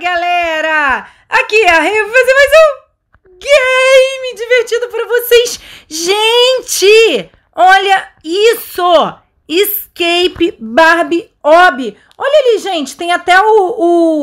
galera! Aqui é a Rei, fazer mais um game divertido para vocês. Gente, olha isso! Escape Barbie Ob. Olha ali, gente, tem até o,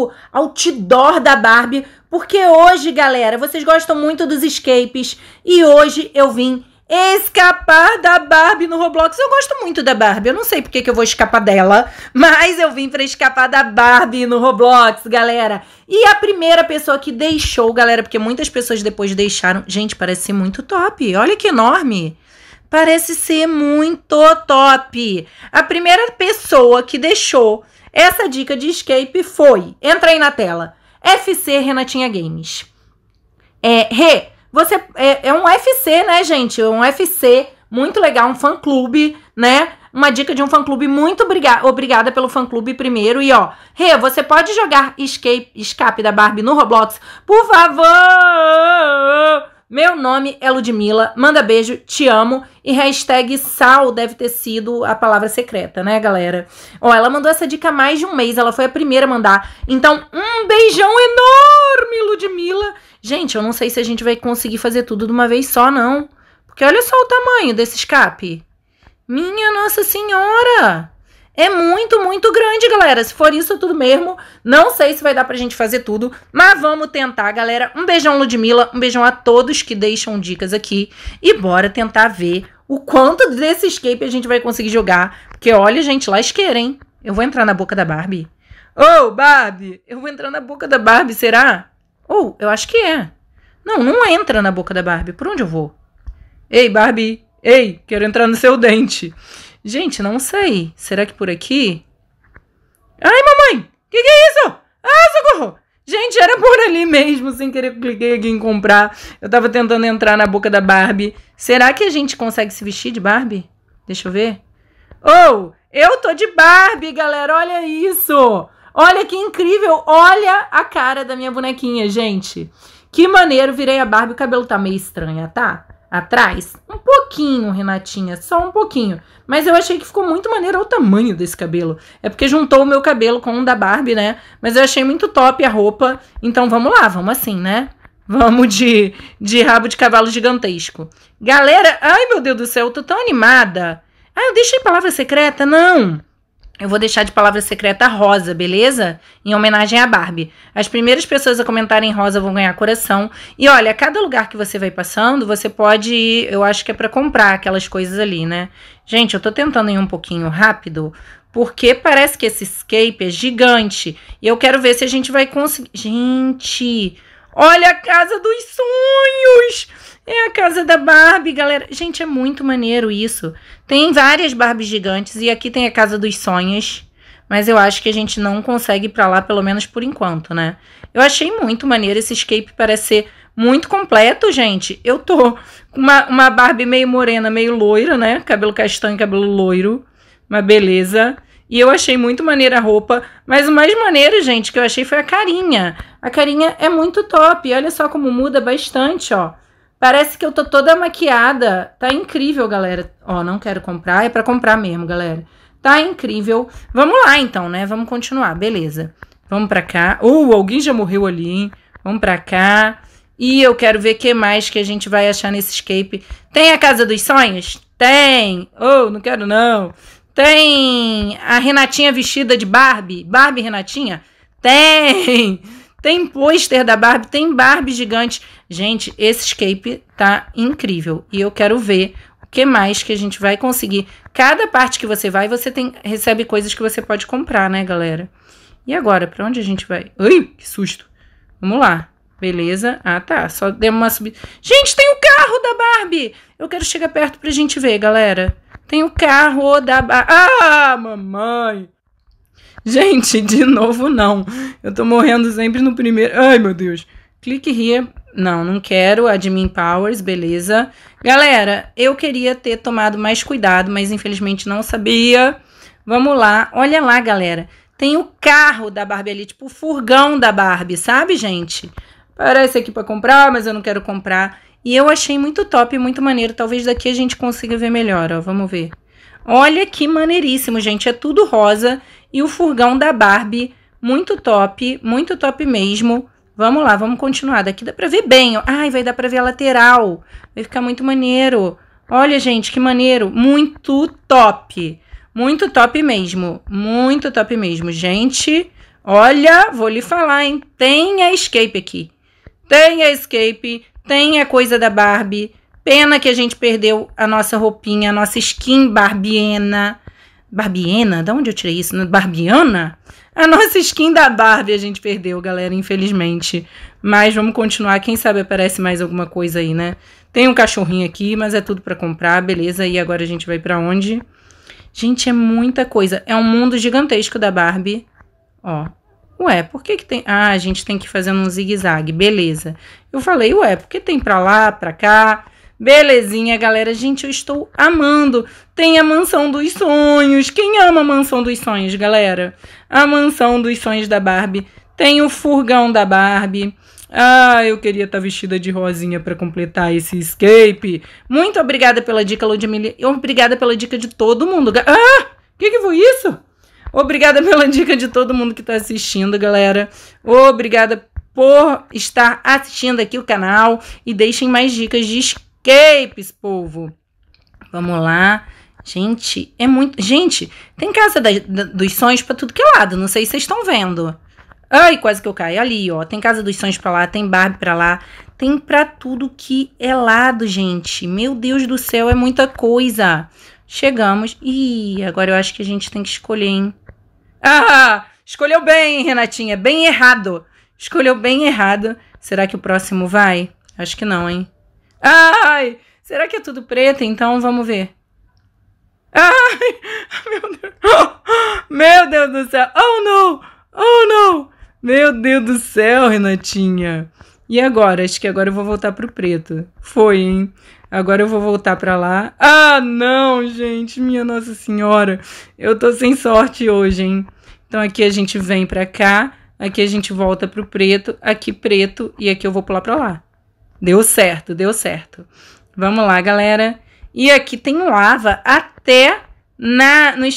o outdoor da Barbie, porque hoje, galera, vocês gostam muito dos escapes e hoje eu vim Escapar da Barbie no Roblox. Eu gosto muito da Barbie. Eu não sei porque que eu vou escapar dela, mas eu vim para escapar da Barbie no Roblox, galera. E a primeira pessoa que deixou, galera, porque muitas pessoas depois deixaram. Gente, parece ser muito top. Olha que enorme parece ser muito top. A primeira pessoa que deixou essa dica de escape foi, entra aí na tela, FC Renatinha Games. É, Rê, você é, é um UFC, né, gente? Um UFC muito legal, um fã-clube, né? Uma dica de um fã-clube muito obrigada pelo fã-clube primeiro. E ó, Rê, você pode jogar escape, escape da Barbie no Roblox? Por favor! Meu nome é Ludmilla, manda beijo, te amo. E hashtag sal deve ter sido a palavra secreta, né, galera? Ó, ela mandou essa dica há mais de um mês, ela foi a primeira a mandar. Então, um beijão enorme, Ludmilla. Gente, eu não sei se a gente vai conseguir fazer tudo de uma vez só, não. Porque olha só o tamanho desse escape. Minha Nossa Senhora! É muito, muito grande, galera. Se for isso tudo mesmo, não sei se vai dar pra gente fazer tudo, mas vamos tentar, galera. Um beijão, Ludmilla. Um beijão a todos que deixam dicas aqui. E bora tentar ver o quanto desse escape a gente vai conseguir jogar. Porque olha, gente, lá isqueira, hein? Eu vou entrar na boca da Barbie. Ô, oh, Barbie! Eu vou entrar na boca da Barbie, será? Ou, eu acho que é. Não, não entra na boca da Barbie. Por onde eu vou? Ei, Barbie! Ei, quero entrar no seu dente. Gente, não sei. Será que por aqui? Ai, mamãe! Que que é isso? Ah, socorro! Gente, era por ali mesmo, sem querer eu cliquei aqui em comprar. Eu tava tentando entrar na boca da Barbie. Será que a gente consegue se vestir de Barbie? Deixa eu ver. Oh, eu tô de Barbie, galera, olha isso! Olha que incrível! Olha a cara da minha bonequinha, gente. Que maneiro, virei a Barbie. O cabelo tá meio estranho, tá? Atrás? Um pouquinho, Renatinha, só um pouquinho. Mas eu achei que ficou muito maneiro o tamanho desse cabelo. É porque juntou o meu cabelo com o da Barbie, né? Mas eu achei muito top a roupa. Então vamos lá, vamos assim, né? Vamos de, de rabo de cavalo gigantesco. Galera, ai meu Deus do céu, eu tô tão animada. Ah, eu deixei palavra secreta? Não! Eu vou deixar de palavra secreta rosa, beleza? Em homenagem à Barbie. As primeiras pessoas a comentarem rosa vão ganhar coração. E olha, cada lugar que você vai passando, você pode ir, eu acho que é para comprar aquelas coisas ali, né? Gente, eu tô tentando ir um pouquinho rápido, porque parece que esse escape é gigante. E eu quero ver se a gente vai conseguir. Gente, olha a casa dos sonhos! É a casa da Barbie, galera. Gente, é muito maneiro isso. Tem várias Barbies gigantes e aqui tem a Casa dos Sonhos, mas eu acho que a gente não consegue ir para lá, pelo menos por enquanto, né? Eu achei muito maneiro esse escape, parece ser muito completo, gente. Eu tô uma, uma Barbie meio morena, meio loira, né? Cabelo castanho, cabelo loiro, uma beleza. E eu achei muito maneira a roupa, mas o mais maneiro, gente, que eu achei foi a carinha. A carinha é muito top, olha só como muda bastante, ó. Parece que eu tô toda maquiada. Tá incrível, galera. Ó, não quero comprar, é para comprar mesmo, galera. Tá incrível. Vamos lá então, né? Vamos continuar, beleza. Vamos para cá. Uh, alguém já morreu ali, hein? Vamos para cá. E eu quero ver o que mais que a gente vai achar nesse escape. Tem a Casa dos Sonhos? Tem. Oh, não quero não. Tem a Renatinha vestida de Barbie? Barbie Renatinha? Tem. Tem pôster da Barbie, tem Barbie gigante. Gente, esse escape tá incrível e eu quero ver o que mais que a gente vai conseguir. Cada parte que você vai, você tem recebe coisas que você pode comprar, né, galera? E agora, para onde a gente vai? Ai, que susto. Vamos lá. Beleza? Ah, tá. Só deu uma subida. Gente, tem o um carro da Barbie! Eu quero chegar perto pra gente ver, galera. Tem o um carro da Barbie. Ah, mamãe! Gente, de novo não. Eu tô morrendo sempre no primeiro. Ai, meu Deus. Clique here não, não quero admin powers, beleza. Galera, eu queria ter tomado mais cuidado, mas infelizmente não sabia. Vamos lá, olha lá, galera. Tem o carro da Barbie ali, tipo o furgão da Barbie, sabe, gente? Parece aqui pra comprar, mas eu não quero comprar. E eu achei muito top, muito maneiro. Talvez daqui a gente consiga ver melhor, ó. Vamos ver. Olha que maneiríssimo, gente. É tudo rosa. E o furgão da Barbie, muito top, muito top mesmo. Vamos lá, vamos continuar. Daqui dá pra ver bem. Ai, vai dar pra ver a lateral. Vai ficar muito maneiro. Olha, gente, que maneiro. Muito top. Muito top mesmo. Muito top mesmo, gente. Olha, vou lhe falar, hein? Tem a escape aqui. Tem a escape. Tem a coisa da Barbie. Pena que a gente perdeu a nossa roupinha, a nossa skin barbiena. Barbiena? Da onde eu tirei isso? Barbiana? A nossa skin da Barbie a gente perdeu, galera, infelizmente. Mas vamos continuar, quem sabe aparece mais alguma coisa aí, né? Tem um cachorrinho aqui, mas é tudo para comprar, beleza? E agora a gente vai para onde? Gente, é muita coisa. É um mundo gigantesco da Barbie. Ó. Ué, por que que tem... Ah, a gente tem que fazer um zigue-zague, beleza. Eu falei, ué, porque tem pra lá, pra cá... Belezinha, galera. Gente, eu estou amando. Tem a mansão dos sonhos. Quem ama a mansão dos sonhos, galera? a mansão dos sonhos da Barbie, tem o furgão da Barbie. Ah, eu queria estar tá vestida de rosinha para completar esse escape. Muito obrigada pela dica, Ludmilla. E obrigada pela dica de todo mundo. Ah, o que, que foi isso? Obrigada pela dica de todo mundo que está assistindo, galera. Obrigada por estar assistindo aqui o canal. E deixem mais dicas de escapes, povo. Vamos lá. Gente, é muito. Gente, tem casa da, da, dos sonhos para tudo que é lado. Não sei se vocês estão vendo. Ai, quase que eu caio. Ali, ó. Tem casa dos sonhos pra lá, tem Barbie pra lá. Tem pra tudo que é lado, gente. Meu Deus do céu, é muita coisa. Chegamos. Ih, agora eu acho que a gente tem que escolher, hein? Ah! Escolheu bem, Renatinha. Bem errado. Escolheu bem errado. Será que o próximo vai? Acho que não, hein? Ai! Será que é tudo preto? Então vamos ver. Ai, meu Deus. Meu Deus do céu. Oh, não. Oh, não. Meu Deus do céu, Renatinha. E agora? Acho que agora eu vou voltar pro preto. Foi, hein? Agora eu vou voltar pra lá. Ah, não, gente. Minha Nossa Senhora. Eu tô sem sorte hoje, hein? Então aqui a gente vem pra cá. Aqui a gente volta pro preto. Aqui preto. E aqui eu vou pular pra lá. Deu certo, deu certo. Vamos lá, galera. E aqui tem lava até até na no,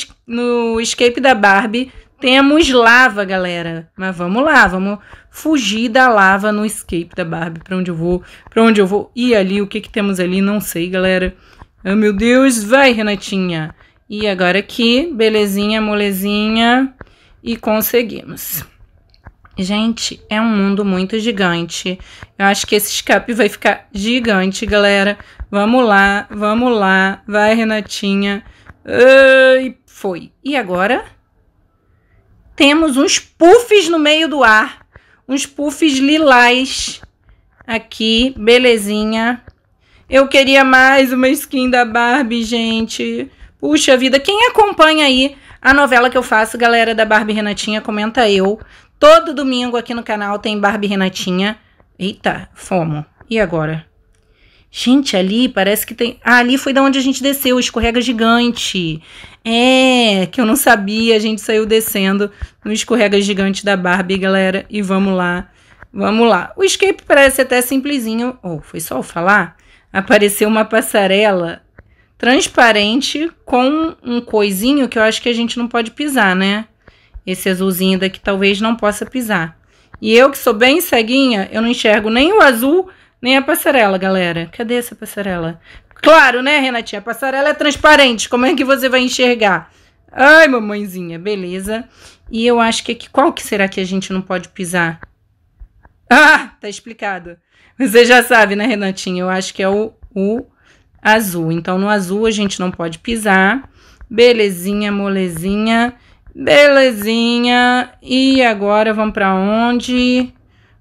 no escape da Barbie temos lava, galera. Mas vamos lá, vamos fugir da lava no escape da Barbie. Para onde eu vou? Para onde eu vou? E ali, o que que temos ali? Não sei, galera. oh, meu Deus, vai, Renatinha. E agora aqui, belezinha, molezinha. E conseguimos. Gente, é um mundo muito gigante. Eu acho que esse escape vai ficar gigante, galera. Vamos lá, vamos lá. Vai, Renatinha. E foi. E agora? Temos uns puffs no meio do ar. Uns puffs lilás. Aqui, belezinha. Eu queria mais uma skin da Barbie, gente. Puxa vida, quem acompanha aí a novela que eu faço, galera da Barbie Renatinha, comenta eu. Todo domingo aqui no canal tem Barbie Renatinha. Eita, fomo. E agora? Gente, ali parece que tem. Ah, ali foi da onde a gente desceu, escorrega gigante. É, que eu não sabia, a gente saiu descendo no escorrega gigante da Barbie, galera. E vamos lá, vamos lá. O escape parece até simplesinho. Ou oh, foi só eu falar? Apareceu uma passarela transparente com um coisinho que eu acho que a gente não pode pisar, né? Esse azulzinho daqui talvez não possa pisar. E eu que sou bem ceguinha, eu não enxergo nem o azul nem a passarela, galera. Cadê essa passarela? Claro, né, Renatinha? A passarela é transparente. Como é que você vai enxergar? Ai, mamãezinha, beleza. E eu acho que aqui, qual que será que a gente não pode pisar? Ah, tá explicado. Você já sabe, né, Renatinha? Eu acho que é o, o azul. Então, no azul a gente não pode pisar. Belezinha, molezinha. Belezinha. E agora vamos para onde?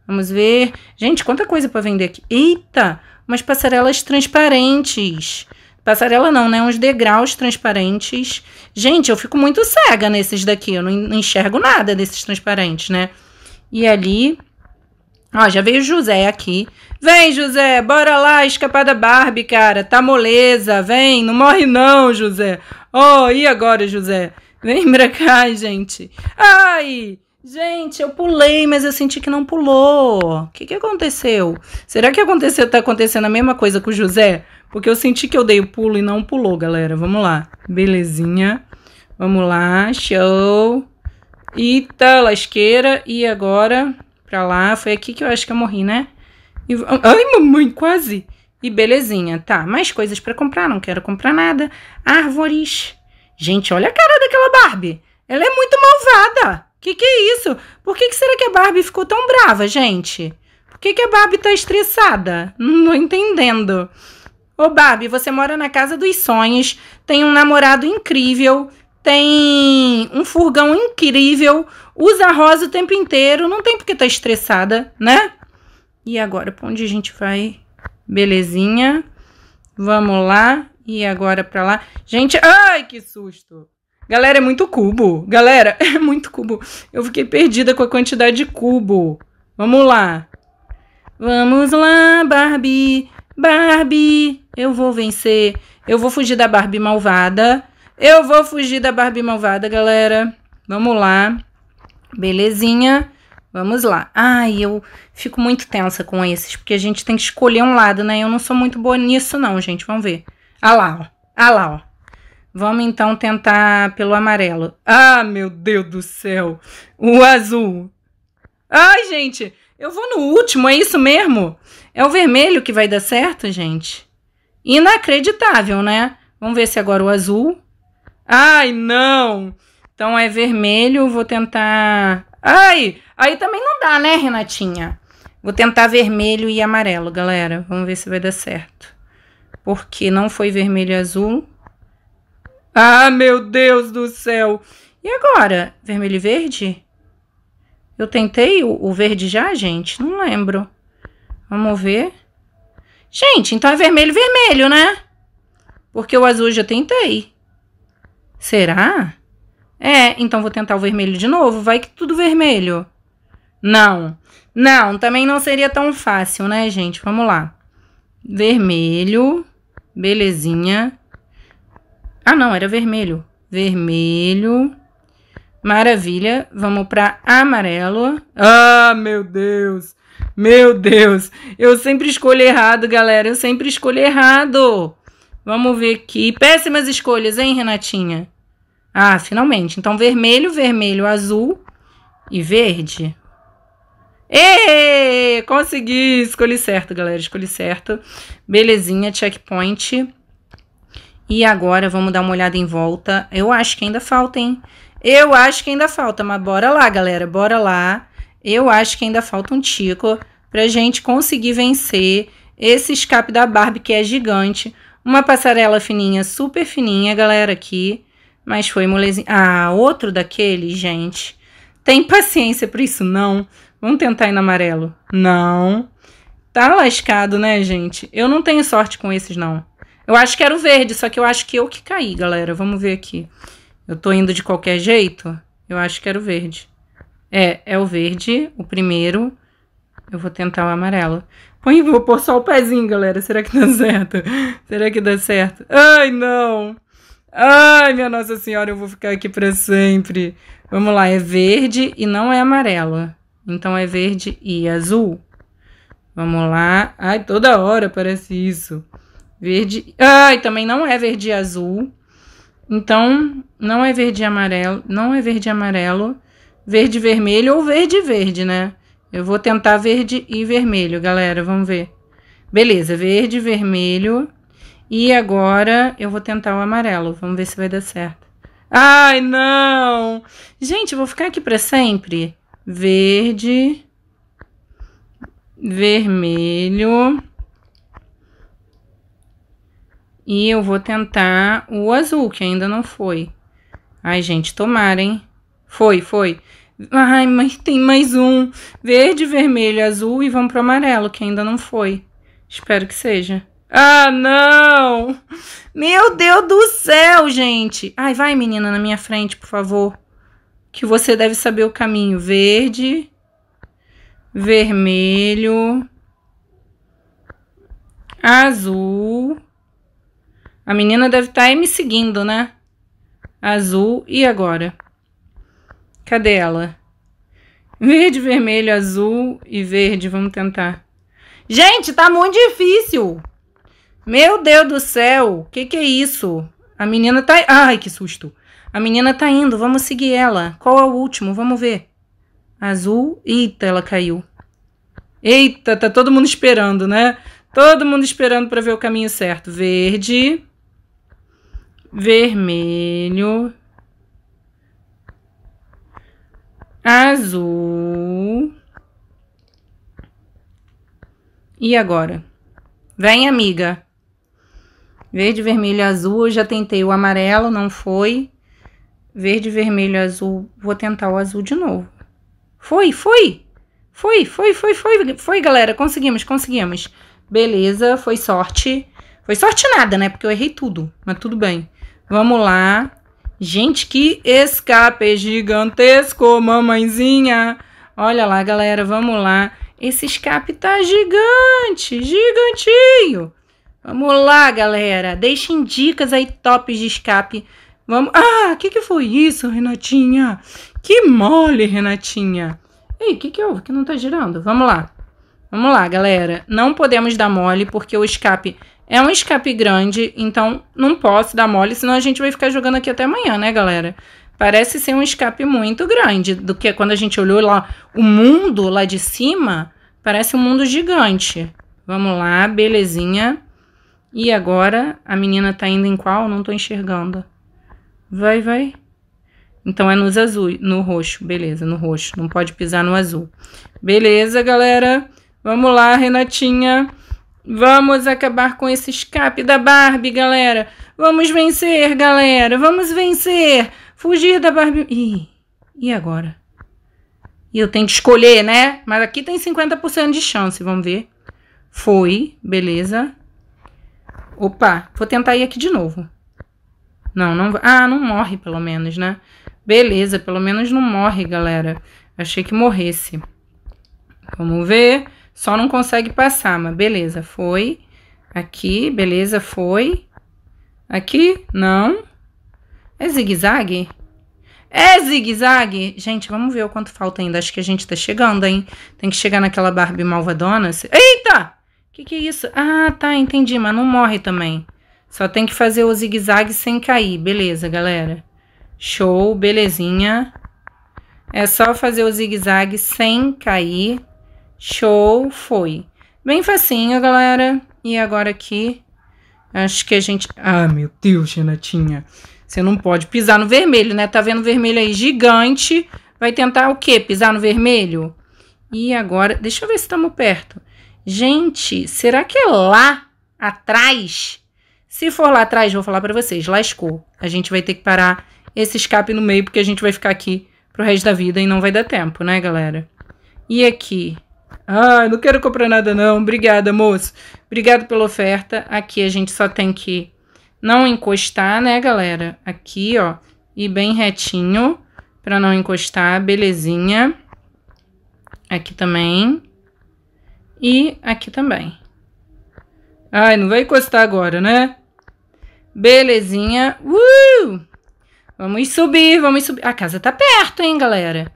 Vamos ver. Gente, quanta coisa para vender aqui. Eita, umas passarelas transparentes. Passarela não, né? Uns degraus transparentes. Gente, eu fico muito cega nesses daqui. Eu não enxergo nada desses transparentes, né? E ali. Ó, já veio José aqui. Vem, José, bora lá escapar da Barbie, cara. Tá moleza, vem, não morre não, José. Ó, oh, e agora, José? Vem pra cá, gente. Ai! Gente, eu pulei, mas eu senti que não pulou. O que, que aconteceu? Será que aconteceu, tá acontecendo a mesma coisa com o José? Porque eu senti que eu dei o pulo e não pulou, galera. Vamos lá. Belezinha. Vamos lá. Show. Eita, lasqueira. E agora, pra lá. Foi aqui que eu acho que eu morri, né? E... Ai, mamãe, quase. E belezinha. Tá, mais coisas para comprar. Não quero comprar nada. Árvores. Gente, olha a cara daquela Barbie. Ela é muito malvada. Que que é isso? Por que, que será que a Barbie ficou tão brava, gente? Por que, que a Barbie tá estressada? Não tô entendendo. Ô Barbie, você mora na casa dos sonhos, tem um namorado incrível, tem um furgão incrível, usa rosa o tempo inteiro, não tem por que tá estressada, né? E agora, pra onde a gente vai? Belezinha. Vamos lá. E agora pra lá. Gente, ai, que susto! Galera, é muito cubo. Galera, é muito cubo. Eu fiquei perdida com a quantidade de cubo. Vamos lá. Vamos lá, Barbie. Barbie, eu vou vencer. Eu vou fugir da Barbie malvada. Eu vou fugir da Barbie malvada, galera. Vamos lá. Belezinha. Vamos lá. Ai, eu fico muito tensa com esses, porque a gente tem que escolher um lado, né? Eu não sou muito boa nisso, não, gente. Vamos ver. Ah lá, ó. Ah lá, ó. Vamos então tentar pelo amarelo. Ah, meu Deus do céu! O azul. Ai, gente, eu vou no último, é isso mesmo? É o vermelho que vai dar certo, gente? Inacreditável, né? Vamos ver se agora o azul. Ai, não! Então é vermelho, vou tentar. Ai, aí também não dá, né, Renatinha? Vou tentar vermelho e amarelo, galera. Vamos ver se vai dar certo. Porque não foi vermelho e azul. Ah, meu Deus do céu! E agora? Vermelho e verde? Eu tentei o, o verde já, gente? Não lembro. Vamos ver. Gente, então é vermelho e vermelho, né? Porque o azul já tentei. Será? É, então vou tentar o vermelho de novo. Vai que tudo vermelho. Não. Não, também não seria tão fácil, né, gente? Vamos lá. Vermelho. Belezinha. Ah, não, era vermelho. Vermelho. Maravilha. Vamos para amarelo. Ah, meu Deus. Meu Deus. Eu sempre escolho errado, galera. Eu sempre escolho errado. Vamos ver aqui. Péssimas escolhas, hein, Renatinha? Ah, finalmente. Então, vermelho, vermelho, azul e verde. Ê! Consegui! Escolhi certo, galera. Escolhi certo. Belezinha, checkpoint. E agora vamos dar uma olhada em volta. Eu acho que ainda falta, hein? Eu acho que ainda falta, mas bora lá, galera, bora lá. Eu acho que ainda falta um tico pra gente conseguir vencer esse escape da Barbie que é gigante. Uma passarela fininha, super fininha, galera, aqui. Mas foi molezinho. Ah, outro daquele, gente. Tem paciência pra isso, não? Vamos tentar ir no amarelo. Não. Tá lascado, né, gente? Eu não tenho sorte com esses, não. Eu acho que era o verde, só que eu acho que eu que caí, galera. Vamos ver aqui. Eu tô indo de qualquer jeito? Eu acho que era o verde. É, é o verde, o primeiro. Eu vou tentar o amarelo. Põe, vou pôr só o pezinho, galera. Será que dá certo? Será que dá certo? Ai, não! Ai, minha Nossa Senhora, eu vou ficar aqui para sempre. Vamos lá, é verde e não é amarelo. Então é verde e azul. Vamos lá. Ai, toda hora parece isso. Verde. Ah, também não é verde e azul. Então, não é verde e amarelo. Não é verde e amarelo. Verde e vermelho ou verde e verde, né? Eu vou tentar verde e vermelho, galera. Vamos ver. Beleza, verde e vermelho. E agora eu vou tentar o amarelo. Vamos ver se vai dar certo. Ai, não! Gente, vou ficar aqui para sempre. Verde. Vermelho. E eu vou tentar o azul, que ainda não foi. Ai, gente, tomara, hein? Foi, foi. Ai, mas tem mais um. Verde, vermelho, azul e vamos pro amarelo, que ainda não foi. Espero que seja. Ah, não! Meu Deus do céu, gente! Ai, vai, menina, na minha frente, por favor. Que você deve saber o caminho. Verde, vermelho, azul a menina deve estar tá aí me seguindo, né? Azul e agora? Cadê ela? Verde, vermelho, azul e verde. Vamos tentar. Gente, tá muito difícil. Meu Deus do céu. Que que é isso? A menina tá... Ai, que susto. A menina tá indo. Vamos seguir ela. Qual é o último? Vamos ver. Azul. Eita, ela caiu. Eita, tá todo mundo esperando, né? Todo mundo esperando para ver o caminho certo. Verde vermelho, azul. E agora? Vem, amiga. Verde, vermelho, azul. Eu já tentei o amarelo, não foi. Verde, vermelho, azul. Vou tentar o azul de novo. Foi, foi. Foi, foi, foi, foi, foi, galera. Conseguimos, conseguimos. Beleza, foi sorte. Foi sorte nada, né? Porque eu errei tudo, mas tudo bem. Vamos lá. Gente, que escape gigantesco, mamãezinha. Olha lá, galera, vamos lá. Esse escape tá gigante, gigantinho. Vamos lá, galera. Deixem dicas aí tops de escape. Vamos. Ah, o que, que foi isso, Renatinha? Que mole, Renatinha. Ei, o que, que houve que não tá girando? Vamos lá. Vamos lá, galera. Não podemos dar mole porque o escape é um escape grande, então não posso dar mole, senão a gente vai ficar jogando aqui até amanhã, né, galera? Parece ser um escape muito grande do que quando a gente olhou lá o mundo lá de cima, parece um mundo gigante. Vamos lá, belezinha. E agora a menina tá indo em qual? Não tô enxergando. Vai, vai. Então é nos azul, no roxo, beleza, no roxo. Não pode pisar no azul. Beleza, galera. Vamos lá, Renatinha. Vamos acabar com esse escape da Barbie, galera. Vamos vencer, galera. Vamos vencer. Fugir da Barbie. Ih, e agora? E eu tenho que escolher, né? Mas aqui tem 50% de chance, vamos ver. Foi, beleza. Opa, vou tentar ir aqui de novo. Não, não... Ah, não morre pelo menos, né? Beleza, pelo menos não morre, galera. Achei que morresse. Vamos ver. Só não consegue passar, mas beleza, foi. Aqui, beleza, foi. Aqui, não. É zigue-zague? É zigue-zague? Gente, vamos ver o quanto falta ainda. Acho que a gente tá chegando, hein? Tem que chegar naquela Barbie malvadona. Eita! O que, que é isso? Ah, tá, entendi, mas não morre também. Só tem que fazer o zigue-zague sem cair. Beleza, galera. Show, belezinha. É só fazer o zigue-zague sem cair. Show, foi. Bem facinho, galera. E agora aqui, acho que a gente... Ah, meu Deus, Renatinha. Você não pode pisar no vermelho, né? Tá vendo o vermelho aí gigante. Vai tentar o quê? Pisar no vermelho? E agora, deixa eu ver se estamos perto. Gente, será que é lá atrás? Se for lá atrás, vou falar para vocês, lascou. A gente vai ter que parar esse escape no meio, porque a gente vai ficar aqui pro resto da vida e não vai dar tempo, né, galera? E aqui? Ah, não quero comprar nada não. Obrigada, moço. Obrigado pela oferta. Aqui a gente só tem que não encostar, né, galera? Aqui, ó, e bem retinho para não encostar, belezinha. Aqui também. E aqui também. Ai, não vai encostar agora, né? Belezinha. Uh! Vamos subir, vamos subir. A casa tá perto, hein, galera?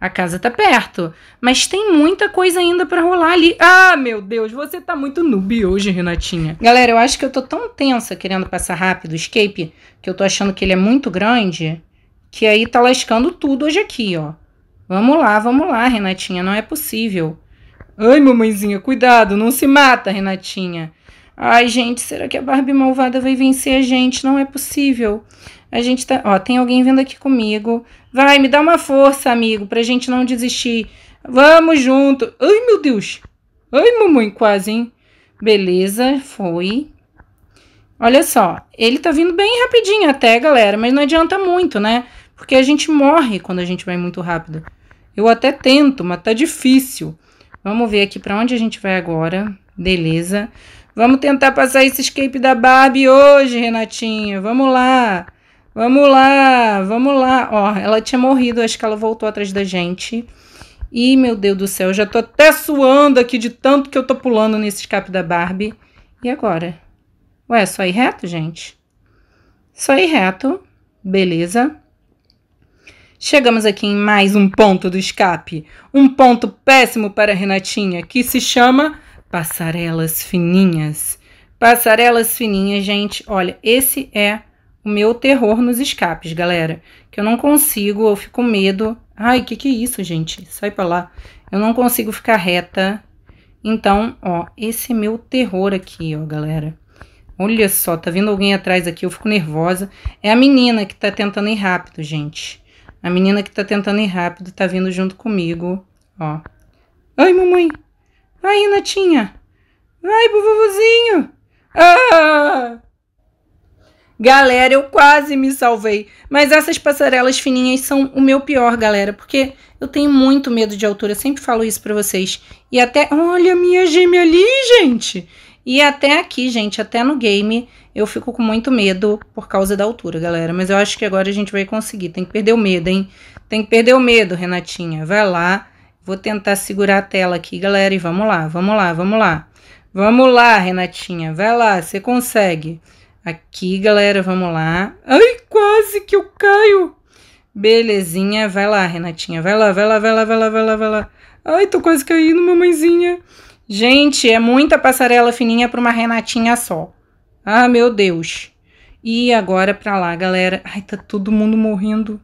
A casa tá perto, mas tem muita coisa ainda para rolar ali. Ah, meu Deus, você tá muito noob hoje, Renatinha. Galera, eu acho que eu tô tão tensa querendo passar rápido o escape, que eu tô achando que ele é muito grande, que aí tá lascando tudo hoje aqui, ó. Vamos lá, vamos lá, Renatinha, não é possível. Ai, mamãezinha, cuidado, não se mata, Renatinha. Ai, gente, será que a Barbie malvada vai vencer a gente? Não é possível. A gente tá. Ó, tem alguém vindo aqui comigo. Vai, me dá uma força, amigo, pra gente não desistir. Vamos junto. Ai, meu Deus. Ai, mamãe, quase, hein? Beleza, foi. Olha só, ele tá vindo bem rapidinho até, galera, mas não adianta muito, né? Porque a gente morre quando a gente vai muito rápido. Eu até tento, mas tá difícil. Vamos ver aqui para onde a gente vai agora. Beleza. Vamos tentar passar esse escape da Barbie hoje, lá. Vamos lá. Vamos lá, vamos lá. Ó, ela tinha morrido, acho que ela voltou atrás da gente. E meu Deus do céu, já tô até suando aqui de tanto que eu tô pulando nesse escape da Barbie. E agora? Ué, é só ir reto, gente? Só ir reto. Beleza. Chegamos aqui em mais um ponto do escape. Um ponto péssimo para a Renatinha, que se chama passarelas fininhas. Passarelas fininhas, gente. Olha, esse é o meu terror nos escapes, galera. Que eu não consigo, eu fico com medo. Ai, que que é isso, gente? Sai pra lá. Eu não consigo ficar reta. Então, ó, esse é meu terror aqui, ó, galera. Olha só, tá vindo alguém atrás aqui, eu fico nervosa. É a menina que tá tentando ir rápido, gente. A menina que tá tentando ir rápido tá vindo junto comigo, ó. Ai, mamãe. Ai, Natinha. Ai, vovozinho. Ah! Galera, eu quase me salvei. Mas essas passarelas fininhas são o meu pior, galera, porque eu tenho muito medo de altura, eu sempre falo isso para vocês. E até, olha minha gêmea ali, gente. E até aqui, gente, até no game, eu fico com muito medo por causa da altura, galera. Mas eu acho que agora a gente vai conseguir. Tem que perder o medo, hein? Tem que perder o medo, Renatinha. Vai lá. Vou tentar segurar a tela aqui, galera, e vamos lá, vamos lá, vamos lá. Vamos lá, Renatinha, vai lá, você consegue. Aqui, galera, vamos lá. Ai, quase que eu caio. Belezinha, vai lá, Renatinha. Vai lá, vai lá, vai lá, vai lá, vai lá, vai lá. Ai, tô quase caindo, mamãezinha. Gente, é muita passarela fininha para uma Renatinha só. Ah, meu Deus. E agora pra lá, galera. Ai, tá todo mundo morrendo.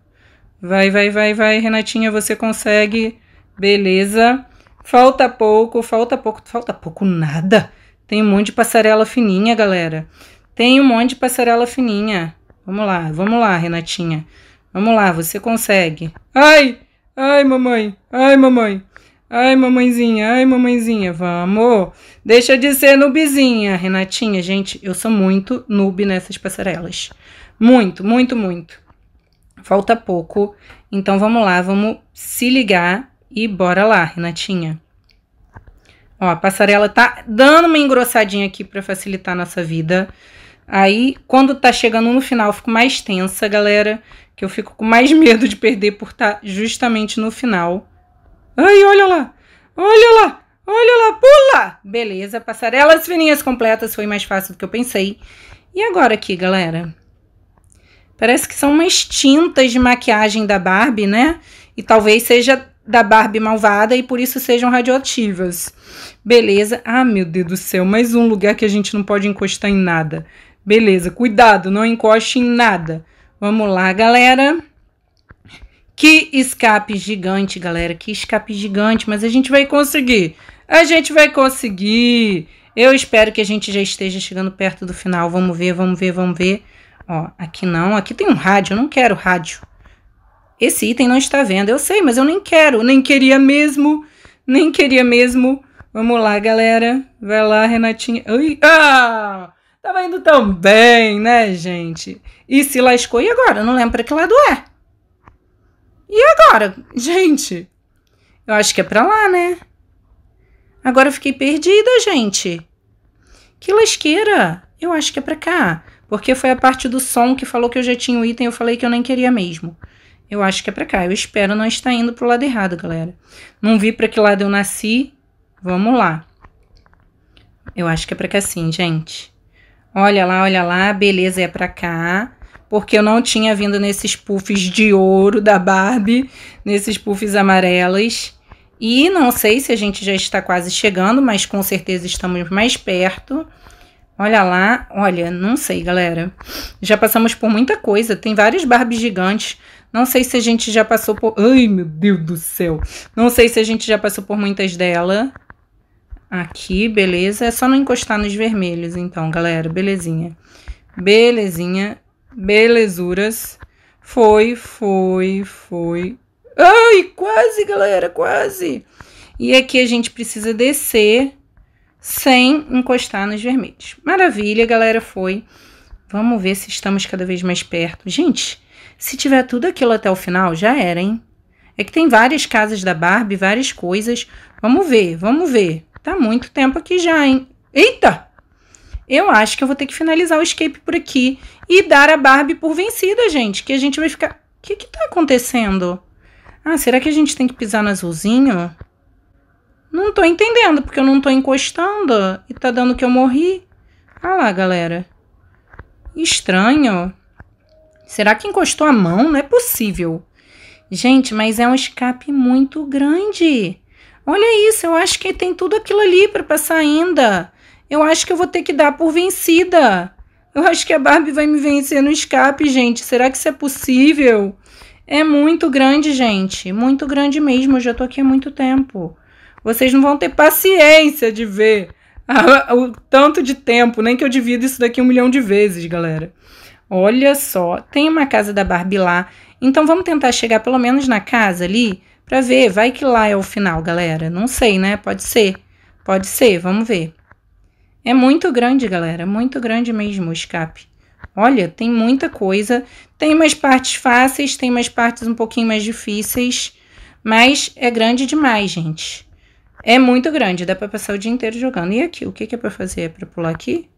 Vai, vai, vai, vai, Renatinha, você consegue. Beleza. Falta pouco, falta pouco, falta pouco nada. Tem um monte de passarela fininha, galera. Tem um monte de passarela fininha. Vamos lá, vamos lá, Renatinha. Vamos lá, você consegue. Ai, ai, mamãe, ai, mamãe. Ai, mamãezinha, ai, mamãezinha, vamos. Deixa de ser nubizinha, Renatinha. Gente, eu sou muito noob nessas passarelas. Muito, muito, muito. Falta pouco. Então vamos lá, vamos se ligar e bora lá, Renatinha. Ó, a passarela tá dando uma engrossadinha aqui para facilitar a nossa vida. Aí, quando tá chegando no final, eu fico mais tensa, galera. Que eu fico com mais medo de perder por estar tá justamente no final. Ai, olha lá! Olha lá! Olha lá! Pula! Beleza, passarelas fininhas completas foi mais fácil do que eu pensei. E agora aqui, galera? Parece que são umas tintas de maquiagem da Barbie, né? E talvez seja da Barbie malvada e por isso sejam radioativas. Beleza. Ah, meu Deus do céu, mais um lugar que a gente não pode encostar em nada. Beleza, cuidado, não encoste em nada. Vamos lá, galera. Que escape gigante, galera. Que escape gigante, mas a gente vai conseguir. A gente vai conseguir. Eu espero que a gente já esteja chegando perto do final. Vamos ver, vamos ver, vamos ver. Ó, aqui não. Aqui tem um rádio. Eu não quero rádio. Esse item não está vendo. Eu sei, mas eu nem quero. Nem queria mesmo. Nem queria mesmo. Vamos lá, galera. Vai lá, Renatinha. Ui! ah! Tava indo tão bem, né, gente? E se lascou, e agora? não lembro pra que lado é. E agora? Gente, eu acho que é pra lá, né? Agora eu fiquei perdida, gente. Que lasqueira! Eu acho que é pra cá. Porque foi a parte do som que falou que eu já tinha o item, eu falei que eu nem queria mesmo. Eu acho que é pra cá. Eu espero não estar indo pro lado errado, galera. Não vi pra que lado eu nasci. Vamos lá. Eu acho que é pra cá sim, gente. Olha lá, olha lá, beleza, é pra cá. Porque eu não tinha vindo nesses puffs de ouro da Barbie, nesses puffs amarelos. E não sei se a gente já está quase chegando, mas com certeza estamos mais perto. Olha lá, olha, não sei, galera. Já passamos por muita coisa, tem vários Barbies gigantes. Não sei se a gente já passou por... Ai, meu Deus do céu. Não sei se a gente já passou por muitas dela, aqui, beleza? É só não encostar nos vermelhos, então, galera, belezinha. Belezinha, belezuras. Foi, foi, foi. Ai, quase, galera, quase. E aqui a gente precisa descer sem encostar nos vermelhos. Maravilha, galera, foi. Vamos ver se estamos cada vez mais perto. Gente, se tiver tudo aquilo até o final, já era, hein? É que tem várias casas da Barbie, várias coisas. Vamos ver, vamos ver. Tá muito tempo aqui já, hein? Eita! Eu acho que eu vou ter que finalizar o escape por aqui e dar a Barbie por vencida, gente. Que a gente vai ficar. O que que tá acontecendo? Ah, será que a gente tem que pisar no azulzinho? Não tô entendendo, porque eu não tô encostando e tá dando que eu morri. Ah lá, galera. Estranho. Será que encostou a mão? Não é possível. Gente, mas é um escape muito grande. Olha isso, eu acho que tem tudo aquilo ali para passar ainda. Eu acho que eu vou ter que dar por vencida. Eu acho que a Barbie vai me vencer no escape, gente. Será que isso é possível? É muito grande, gente. Muito grande mesmo. Eu já tô aqui há muito tempo. Vocês não vão ter paciência de ver o tanto de tempo. Nem que eu divida isso daqui um milhão de vezes, galera. Olha só. Tem uma casa da Barbie lá. Então vamos tentar chegar pelo menos na casa ali para ver, vai que lá é o final, galera. Não sei, né? Pode ser. Pode ser, vamos ver. É muito grande, galera, muito grande mesmo o escape. Olha, tem muita coisa. Tem umas partes fáceis, tem umas partes um pouquinho mais difíceis, mas é grande demais, gente. É muito grande, dá para passar o dia inteiro jogando. E aqui, o que, que é para fazer? É para pular aqui?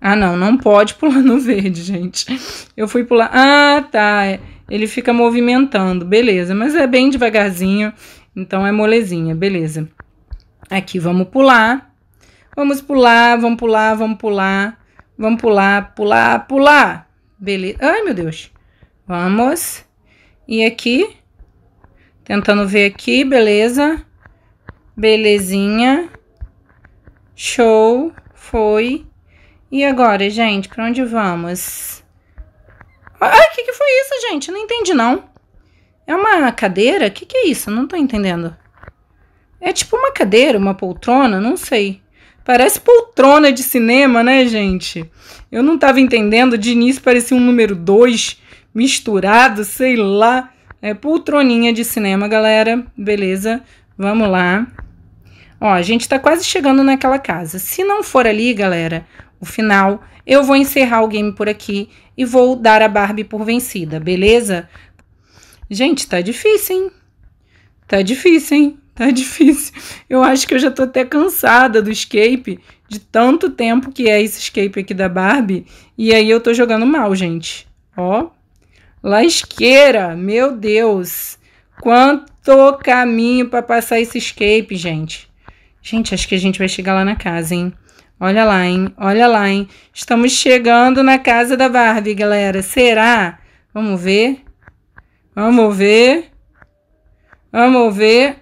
Ah, não, não pode pular no verde, gente. Eu fui pular. Ah, tá. É. Ele fica movimentando, beleza. Mas é bem devagarzinho, então é molezinha, beleza. Aqui, vamos pular. Vamos pular, vamos pular, vamos pular. Vamos pular, pular, pular. Beleza. Ai, meu Deus. Vamos. E aqui. Tentando ver aqui, beleza. Belezinha. Show. Foi. E agora, gente, para onde vamos? Ai, o que, que foi isso, gente? Não entendi, não. É uma cadeira? O que, que é isso? Não tô entendendo. É tipo uma cadeira, uma poltrona? Não sei. Parece poltrona de cinema, né, gente? Eu não tava entendendo. De início parecia um número 2 misturado, sei lá. É poltroninha de cinema, galera. Beleza, vamos lá. Ó, a gente tá quase chegando naquela casa. Se não for ali, galera, o final, eu vou encerrar o game por aqui e vou dar a Barbie por vencida, beleza? Gente, tá difícil, hein? Tá difícil, hein? Tá difícil. Eu acho que eu já tô até cansada do escape, de tanto tempo que é esse escape aqui da Barbie. E aí eu tô jogando mal, gente. Ó, lasqueira, meu Deus. Quanto caminho para passar esse escape, gente. Gente, acho que a gente vai chegar lá na casa, hein? Olha lá, hein? Olha lá, hein? Estamos chegando na casa da Barbie, galera. Será? Vamos ver. Vamos ver. Vamos ver.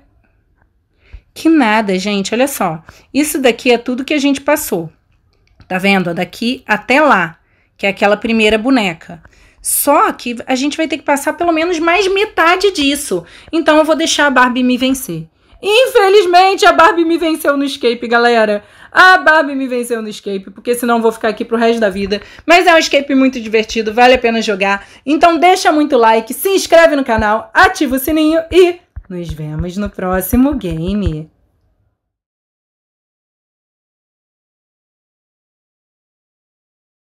Que nada, gente. Olha só. Isso daqui é tudo que a gente passou. Tá vendo? Daqui até lá, que é aquela primeira boneca. Só que a gente vai ter que passar pelo menos mais metade disso. Então eu vou deixar a Barbie me vencer. Infelizmente, a Barbie me venceu no escape, galera. A Barbie me venceu no escape, porque senão vou ficar aqui pro resto da vida. Mas é um escape muito divertido, vale a pena jogar. Então deixa muito like, se inscreve no canal, ativa o sininho e nos vemos no próximo game.